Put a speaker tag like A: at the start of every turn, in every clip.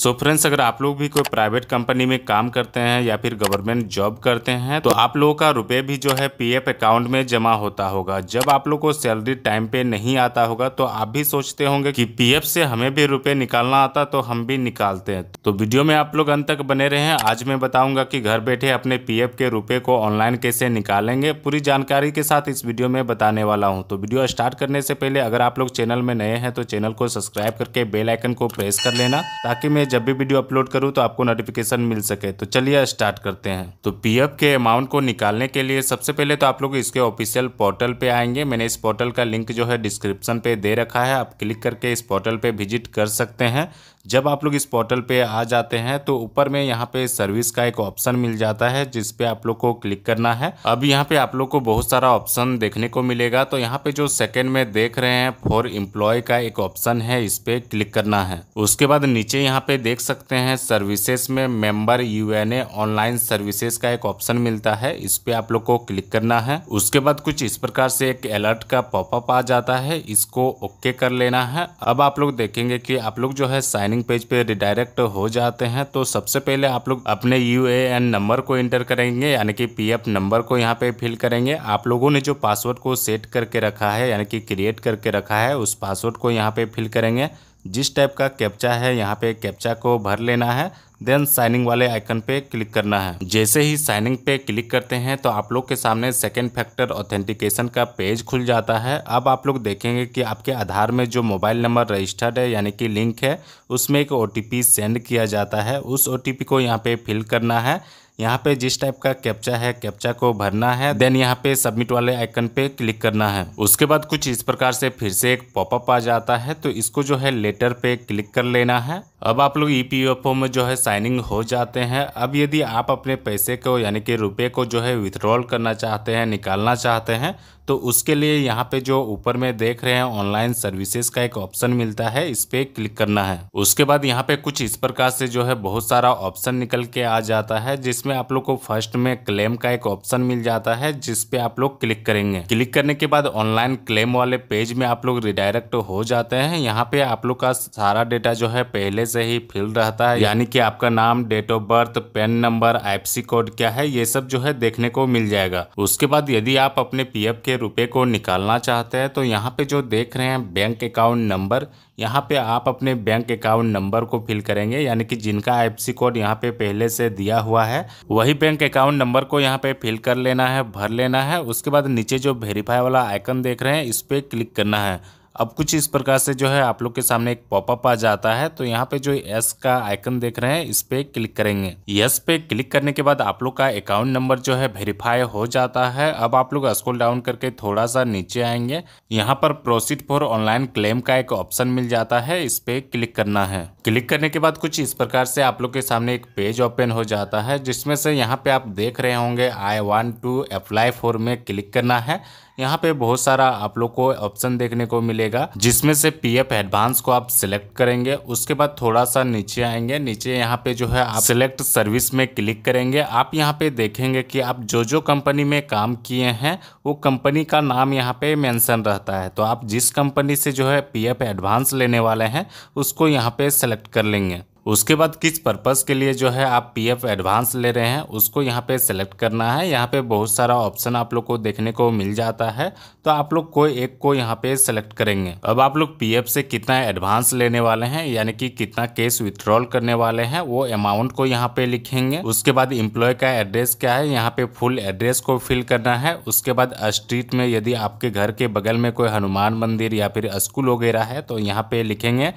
A: सो so friends अगर आप लोग भी कोई प्राइवेट कंपनी में काम करते हैं या फिर गवर्नमेंट जॉब करते हैं तो आप लोगों का रुपए भी जो है पीएफ अकाउंट में जमा होता होगा जब आप लोग को सैलरी टाइम पे नहीं आता होगा तो आप भी सोचते होंगे कि पीएफ से हमें भी रुपए निकालना आता तो हम भी निकालते हैं तो वीडियो में आप लोग अंत तक बने रहे आज मैं बताऊंगा की घर बैठे अपने पी के रुपये को ऑनलाइन कैसे निकालेंगे पूरी जानकारी के साथ इस वीडियो में बताने वाला हूँ तो वीडियो स्टार्ट करने से पहले अगर आप लोग चैनल में नए हैं तो चैनल को सब्सक्राइब करके बेलाइकन को प्रेस कर लेना ताकि मैं में जब भी वीडियो अपलोड करूँ तो आपको नोटिफिकेशन मिल सके तो चलिए स्टार्ट करते हैं तो पी के अमाउंट को निकालने के लिए सबसे पहले तो आप लोग इसके ऑफिशियल पोर्टल पे आएंगे मैंने इस पोर्टल का लिंक जो है डिस्क्रिप्शन पे दे रखा है आप क्लिक करके इस पोर्टल पे विजिट कर सकते हैं जब आप लोग इस पोर्टल पे आ जाते हैं तो ऊपर में यहाँ पे सर्विस का एक ऑप्शन मिल जाता है जिसपे आप लोग को क्लिक करना है अब यहाँ पे आप लोग को बहुत सारा ऑप्शन देखने को मिलेगा तो यहाँ पे जो सेकंड में देख रहे हैं फॉर इम्प्लॉय का एक ऑप्शन है इस पे क्लिक करना है उसके बाद नीचे यहाँ पे देख सकते हैं सर्विसेस में मेंबर यू ऑनलाइन सर्विसेज का एक ऑप्शन मिलता है इस पे आप लोग को क्लिक करना है उसके बाद कुछ इस प्रकार से एक अलर्ट का पॉपअप आ जाता है इसको ओके कर लेना है अब आप लोग देखेंगे की आप लोग जो है साइन लैंडिंग पेज पे रिडायरेक्ट हो जाते हैं तो सबसे पहले आप लोग अपने यू नंबर को इंटर करेंगे यानी कि पी नंबर को यहाँ पे फिल करेंगे आप लोगों ने जो पासवर्ड को सेट करके रखा है यानी कि क्रिएट करके रखा है उस पासवर्ड को यहाँ पे फिल करेंगे जिस टाइप का कैप्चा है यहाँ पे कैप्चा को भर लेना है देन साइनिंग वाले आइकन पे क्लिक करना है जैसे ही साइनिंग पे क्लिक करते हैं तो आप लोग के सामने सेकेंड फैक्टर ऑथेंटिकेशन का पेज खुल जाता है अब आप लोग देखेंगे कि आपके आधार में जो मोबाइल नंबर रजिस्टर्ड है यानी कि लिंक है उसमें एक ओ सेंड किया जाता है उस ओ को यहाँ पे फिल करना है यहाँ पे जिस टाइप का कैप्चा है कैप्चा को भरना है देन यहाँ पे सबमिट वाले आइकन पे क्लिक करना है उसके बाद कुछ इस प्रकार से फिर से एक पॉपअप आ जाता है तो इसको जो है लेटर पे क्लिक कर लेना है अब आप लोग ई e में जो है साइनिंग हो जाते हैं अब यदि आप अपने पैसे को यानी कि रुपये को जो है विथड्रॉल करना चाहते हैं निकालना चाहते हैं तो उसके लिए यहाँ पे जो ऊपर में देख रहे हैं ऑनलाइन सर्विसेज का एक ऑप्शन मिलता है इस पर क्लिक करना है उसके बाद यहाँ पे कुछ इस प्रकार से जो है बहुत सारा ऑप्शन निकल के आ जाता है जिसमें आप लोग को फर्स्ट में क्लेम का एक ऑप्शन मिल जाता है जिसपे आप लोग क्लिक करेंगे क्लिक करने के बाद ऑनलाइन क्लेम वाले पेज में आप लोग रिडायरेक्ट हो जाते हैं यहाँ पे आप लोग का सारा डेटा जो है पहले से ही फिल रहता है यानी कि आपका नाम date of birth PAN number IPC code क्या है ये सब जो है देखने को मिल जाएगा उसके बाद यदि आप अपने पीएफ के रुपए को निकालना चाहते हैं तो यहाँ पे जो देख रहे हैं बैंक अकाउंट नंबर यहाँ पे आप अपने बैंक अकाउंट नंबर को फिल करेंगे यानी कि जिनका आईएफसी कोड यहाँ पे पहले से दिया हुआ है वही बैंक अकाउंट नंबर को यहाँ पे फिल कर लेना है भर लेना है उसके बाद नीचे जो वेरीफाई वाला आइकन देख रहे हैं इस पर क्लिक करना है अब कुछ इस प्रकार से जो है आप लोग के सामने एक पॉपअप आ जाता है तो यहाँ पे जो यस का आइकन देख रहे हैं इस पे क्लिक करेंगे यस पे क्लिक करने के बाद आप लोग का अकाउंट नंबर जो है वेरीफाई हो जाता है अब आप लोग स्कोल डाउन करके थोड़ा सा नीचे आएंगे यहाँ पर प्रोसीड फॉर ऑनलाइन क्लेम का एक ऑप्शन मिल जाता है इस पे क्लिक करना है क्लिक करने के बाद कुछ इस प्रकार से आप लोग के सामने एक पेज ओपन हो जाता है जिसमें से यहाँ पे आप देख रहे होंगे I want to apply for में क्लिक करना है यहाँ पे बहुत सारा आप लोग को ऑप्शन देखने को मिलेगा जिसमें से पीएफ एडवांस को आप सिलेक्ट करेंगे उसके बाद थोड़ा सा नीचे आएंगे नीचे यहाँ पे जो है आप सिलेक्ट सर्विस में क्लिक करेंगे आप यहाँ पे देखेंगे कि आप जो जो कंपनी में काम किए हैं वो कंपनी का नाम यहाँ पे मेंशन रहता है तो आप जिस कंपनी से जो है एफ एडवांस लेने वाले हैं उसको यहाँ पे सेलेक्ट कर लेंगे उसके बाद किस पर्पज़ के लिए जो है आप पीएफ एडवांस ले रहे हैं उसको यहाँ पे सेलेक्ट करना है यहाँ पे बहुत सारा ऑप्शन आप लोग को देखने को मिल जाता है तो आप लोग कोई एक को यहाँ पे सेलेक्ट करेंगे अब आप लोग पीएफ से कितना एडवांस लेने वाले हैं यानी कि कितना केस विथड्रॉल करने वाले हैं वो अमाउंट को यहाँ पे लिखेंगे उसके बाद इम्प्लॉय का एड्रेस क्या है यहाँ पे फुल एड्रेस को फिल करना है उसके बाद स्ट्रीट में यदि आपके घर के बगल में कोई हनुमान मंदिर या फिर स्कूल वगैरह है तो यहाँ पे लिखेंगे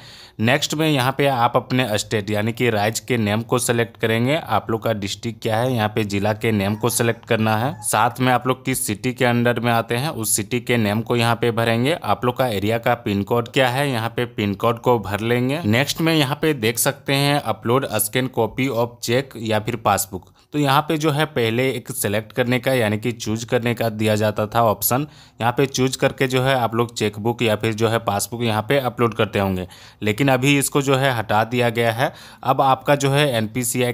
A: नेक्स्ट में यहाँ पे आप अपने स्टेट स्टेट यानी कि राज्य के नेम को सेलेक्ट करेंगे आप लोग का डिस्ट्रिक्ट क्या है यहाँ पे जिला के नेम को सेलेक्ट करना है साथ में आप लोग किस सिटी के अंडर में आते हैं उस सिटी के नेम को यहाँ पे भरेंगे आप लोग का एरिया का पिन कोड क्या है यहाँ पे पिन कोड को भर लेंगे नेक्स्ट में यहाँ पे देख सकते हैं upload scan copy of cheque या फिर पासबुक तो यहाँ पे जो है पहले एक सेलेक्ट करने का यानी कि चूज करने का दिया जाता था ऑप्शन यहाँ पे चूज करके जो है आप लोग चेकबुक या फिर जो है पासबुक यहाँ पे अपलोड करते होंगे लेकिन अभी इसको जो है हटा दिया गया है है अब आपका जो है एन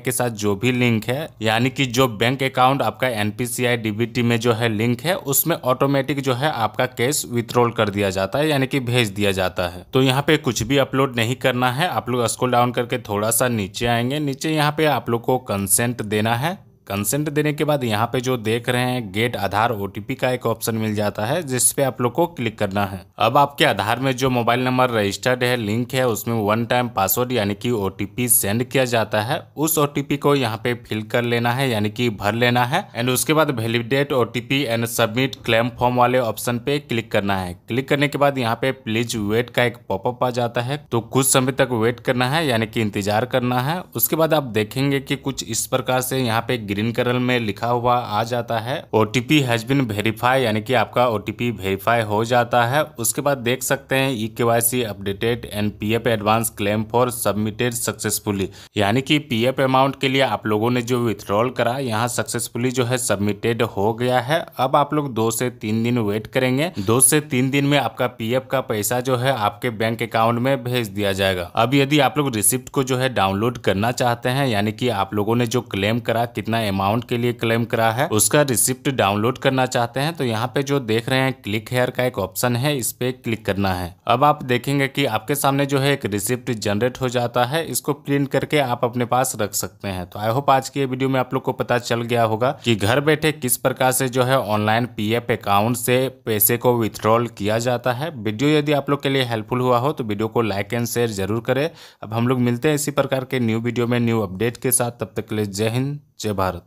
A: के साथ जो भी लिंक है यानी कि जो बैंक अकाउंट आपका एन पी में जो है लिंक है उसमें ऑटोमेटिक जो है आपका कैश विथड्रॉल कर दिया जाता है यानी कि भेज दिया जाता है तो यहाँ पे कुछ भी अपलोड नहीं करना है आप लोग स्कूल डाउन करके थोड़ा सा नीचे आएंगे नीचे यहाँ पे आप लोग को कंसेंट देना है कंसेंट देने के बाद यहाँ पे जो देख रहे हैं गेट आधार ओ का एक ऑप्शन मिल जाता है जिसपे आप लोग को क्लिक करना है अब आपके आधार में जो मोबाइल नंबर रजिस्टर्ड है लिंक है उसमें वन टाइम पासवर्ड यानी कि ओ सेंड किया जाता है उस ओ को यहाँ पे फिल कर लेना है यानी कि भर लेना है एंड उसके बाद validate O and submit claim form वाले ऑप्शन पे क्लिक करना है क्लिक करने के बाद यहाँ पे प्लीज वेट का एक पॉपअप आ जाता है तो कुछ समय तक वेट करना है यानी की इंतजार करना है उसके बाद आप देखेंगे की कुछ इस प्रकार से यहाँ पे ग्रीन कलर में लिखा हुआ आ जाता है ओटीपी हैज बिन वेरीफाई यानी कि आपका ओटीपी वेरीफाई हो जाता है उसके बाद देख सकते हैं E KYC updated and PF advance claim for submitted successfully यानी कि पीएफ अमाउंट के लिए आप लोगों ने जो विथड्रॉल करा यहाँ सक्सेसफुली जो है सबमिटेड हो गया है अब आप लोग दो से तीन दिन वेट करेंगे दो से तीन दिन में आपका एफ का पैसा जो है आपके बैंक अकाउंट में भेज दिया जाएगा अब यदि आप लोग रिसिप्ट को जो है डाउनलोड करना चाहते हैं यानी कि आप लोगों ने जो क्लेम करा कितना अमाउंट के लिए क्लेम करा है उसका रिसिप्ट डाउनलोड करना चाहते हैं तो यहाँ पे जो देख रहे हैं क्लिक हेयर का एक ऑप्शन है इस पे क्लिक करना है अब आप देखेंगे कि आपके सामने जो है एक रिसिप्ट जनरेट हो जाता है इसको प्रिंट करके आप अपने पास रख सकते हैं तो आई होप आज की वीडियो में आप लोग को पता चल गया होगा की घर बैठे किस प्रकार से जो है ऑनलाइन पी अकाउंट से पैसे को विथड्रॉल किया जाता है वीडियो यदि आप लोग के लिए हेल्पफुल हुआ हो तो वीडियो को लाइक एंड शेयर जरूर करें अब हम लोग मिलते हैं इसी प्रकार के न्यू वीडियो में न्यू अपडेट के साथ तब तक के लिए जय हिंद जय भारत